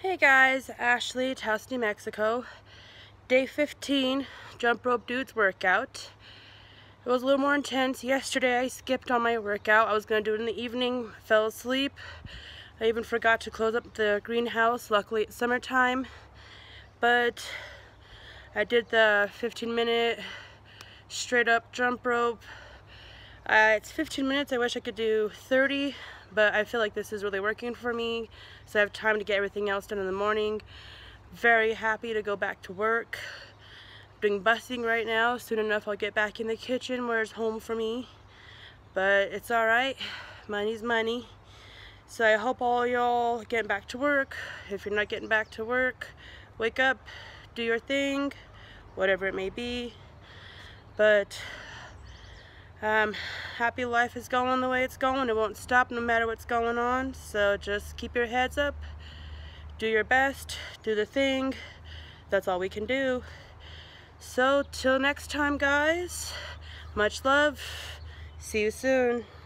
Hey guys, Ashley, Taos, New Mexico. Day 15, jump rope dudes workout. It was a little more intense. Yesterday I skipped on my workout. I was gonna do it in the evening, fell asleep. I even forgot to close up the greenhouse. Luckily it's summertime. But I did the 15 minute straight up jump rope uh, it's 15 minutes. I wish I could do 30, but I feel like this is really working for me. So I have time to get everything else done in the morning. Very happy to go back to work. I'm doing busing right now. Soon enough, I'll get back in the kitchen where it's home for me. But it's all right. Money's money. So I hope all y'all getting back to work. If you're not getting back to work, wake up, do your thing, whatever it may be. But um, happy life is going the way it's going. It won't stop no matter what's going on. So just keep your heads up. Do your best. Do the thing. That's all we can do. So till next time, guys. Much love. See you soon.